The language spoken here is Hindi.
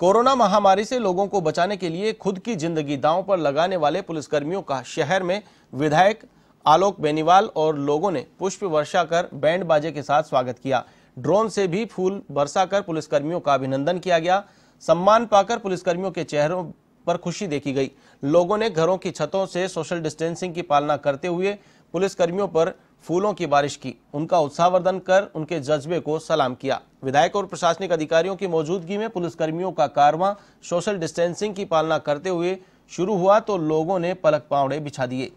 कोरोना महामारी से लोगों को बचाने के लिए खुद की जिंदगी दांव पर लगाने वाले पुलिसकर्मियों का शहर में विधायक आलोक बेनीवाल और लोगों ने पुष्प वर्षा कर बैंड बाजे के साथ स्वागत किया ड्रोन से भी फूल बरसाकर पुलिसकर्मियों का अभिनंदन किया गया सम्मान पाकर पुलिसकर्मियों के चेहरों पर खुशी देखी गई लोगों ने घरों की छतों से सोशल डिस्टेंसिंग की पालना करते हुए पुलिसकर्मियों पर फूलों की बारिश की उनका उत्साहवर्धन कर उनके जज्बे को सलाम किया विधायक और प्रशासनिक अधिकारियों की मौजूदगी में पुलिसकर्मियों का कारवां सोशल डिस्टेंसिंग की पालना करते हुए शुरू हुआ तो लोगों ने पलक पावड़े बिछा दिए